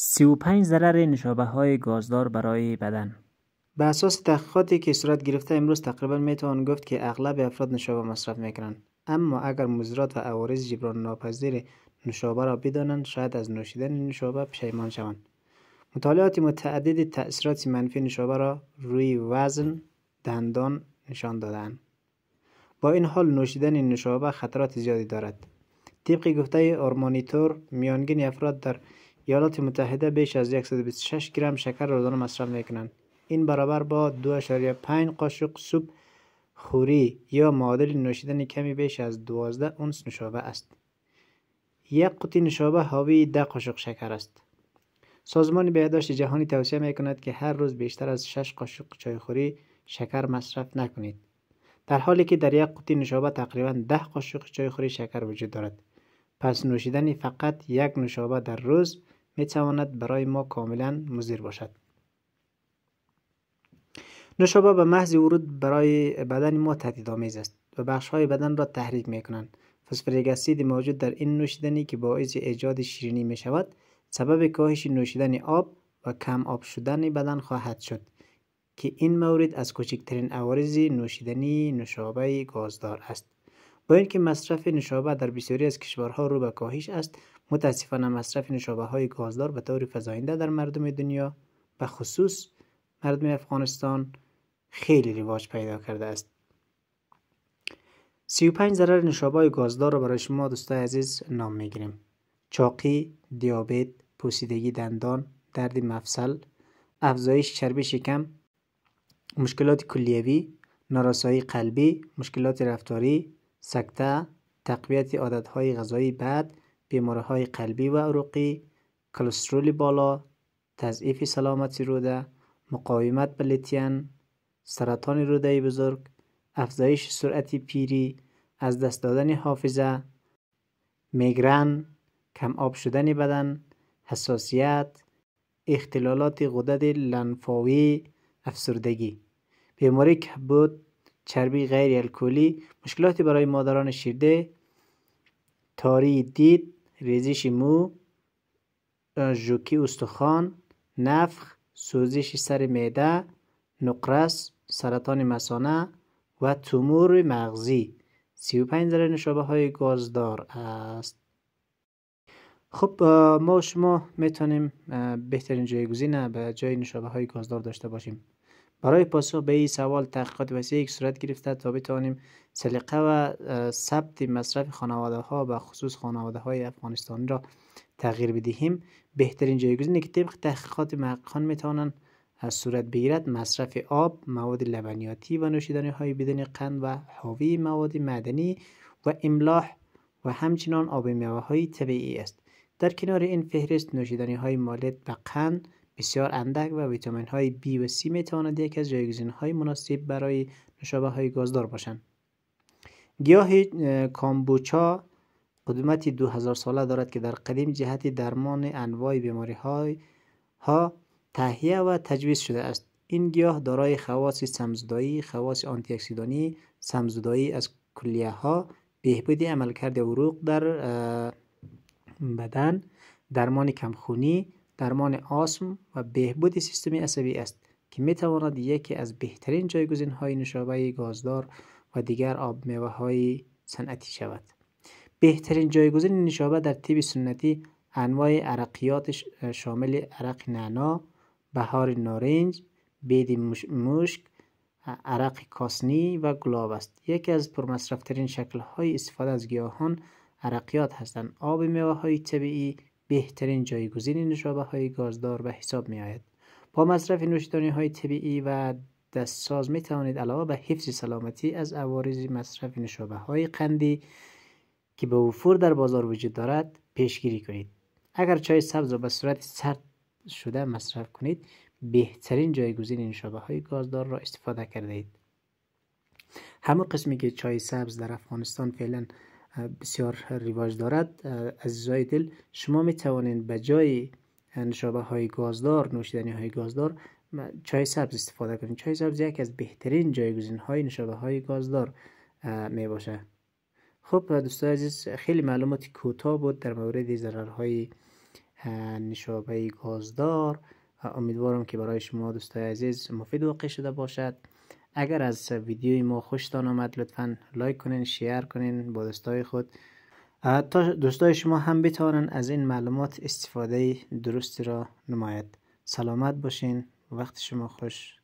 35 ضرر نشابه های گازدار برای بدن به اساس تحقیقاتی که صورت گرفته امروز تقریبا میتوان گفت که اغلب افراد نشابه مصرف میکنند اما اگر مزرات و عوارض جبران ناپذیر نشابه را بدانند شاید از نوشیدن نشابه پشیمان شوند مطالعات متعدد تأثیرات منفی نشابه را روی وزن دندان نشان دادند با این حال نوشیدن نشابه خطرات زیادی دارد طبق گفته آرمانیتور میانگین افراد در ایالات متحده بیش از 126 گرم شکر روزانه مصرف میکنند این برابر با 2.5 قاشق سوپ خوری یا معادل نوشیدن کمی بیش از 12 اونس نوشابه است یک قوطی نوشابه حاوی 10 قاشق شکر است سازمان بهداشت جهانی توصیه می که هر روز بیشتر از 6 قاشق خوری شکر مصرف نکنید در حالی که در یک قوطی نوشابه تقریبا 10 قاشق خوری شکر وجود دارد پس نوشیدن فقط یک نوشابه در روز می برای ما کاملا مزیر باشد نوشابه به محض ورود برای بدن ما آمیز است و بخش های بدن را تحریک می کنند موجود در این نوشیدنی که باعث ایجاد شیرینی می شود سبب کاهش نوشیدن آب و کم آب شدن بدن خواهد شد که این مورد از کوچکترین عوارض نوشیدنی نوشابه گازدار است با اینکه مصرف نوشابه در بسیاری از کشورها رو به کاهش است متاسفانه مصرف نشابه های گازدار به طور فزاینده در مردم دنیا و خصوص مردم افغانستان خیلی رواج پیدا کرده است 35 ضرر نشابه های گازدار را برای شما دوست عزیز نام میگیریم چاقی، دیابت، پوسیدگی دندان، درد مفصل، افزایش چربی شکم، مشکلات کلیوی، نارسایی قلبی، مشکلات رفتاری، سکته، تقویت عادتهای غذایی بعد، های قلبی و عروقی کلسترول بالا تضعیف سلامتی روده مقاومت به لیتین سرطان روده بزرگ افزایش سرعت پیری از دست دادن حافظه میگرن کم آب شدن بدن حساسیت اختلالات غدد لنفاوی افسردگی بیماری کبود چربی غیر الکلی مشکلاتی برای مادران شیرده تاری دید ریزش مو جوکی استخوان نفخ سوزش سر معده نقرس سرطان مسانه و تومور مغزی 35 ذره نشابه های گازدار است خب ما شما میتونیم بهترین جایگزین به جای نشابه های گازدار داشته باشیم برای پاسخ به این سوال تحقیقات وسیعی صورت گرفته تا بتوانیم سلیقه و ثبت مصرف خانواده ها و خصوص خانواده های افغانستانی را تغییر بدهیم بهترین جایگزین که طبق تحقیقات محققان میتوانند از صورت بگیرد مصرف آب مواد لبنیاتی و نوشیدنی های بدون قند و حاوی مواد معدنی و املاح و همچنان آب میوه های طبیعی است در کنار این فهرست نوشیدنی های با قند بسیار اندک و ویتامین های بی و سی می تواند یکی از جایگزین های مناسب برای نشابه های گازدار باشند. گیاه کامبوچا قدمت 2000 ساله دارد که در قدیم جهت درمان انواع بیماری های ها تهیه و تجویز شده است. این گیاه دارای خواص سمزدایی، خواص آنتی اکسیدانی، سمزدایی از کلیه ها، بهبودی عملکرد عروق در بدن، درمان کمخونی، درمان آسم و بهبود سیستم عصبی است که می تواند یکی از بهترین جایگزین های نوشابه گازدار و دیگر آب میوه های صنعتی شود بهترین جایگزین نوشابه در طب سنتی انواع عرقیات شامل عرق نعنا، بهار نارنج، بید مشک، عرق کاسنی و گلاب است. یکی از پرمصرفترین شکل های استفاده از گیاهان عرقیات هستند. آب میوه های طبیعی بهترین جایگزین نوشابه های گازدار به حساب می آید. با مصرف نوشیدنی های طبیعی و دستساز می توانید علاوه به حفظ سلامتی از عوارض مصرف نوشابه های قندی که به وفور در بازار وجود دارد پیشگیری کنید. اگر چای سبز را به صورت سرد شده مصرف کنید بهترین جایگزین نوشابه های گازدار را استفاده کرده اید. همه قسمی که چای سبز در افغانستان فعلا بسیار رواج دارد از دل شما می توانید به جای نوشابه های گازدار نوشیدنی های گازدار چای سبز استفاده کنید چای سبز یکی از بهترین جایگزین های نوشابه های گازدار می باشه خب دوستان عزیز خیلی معلومات کوتاه بود در مورد های نوشابه گازدار امیدوارم که برای شما دوستای عزیز مفید واقع شده باشد اگر از ویدیو ما خوشتان آمد لطفا لایک کنین شیر کنین با دوستای خود تا دوستای شما هم بتوانن از این معلومات استفاده درستی را نماید سلامت باشین وقت شما خوش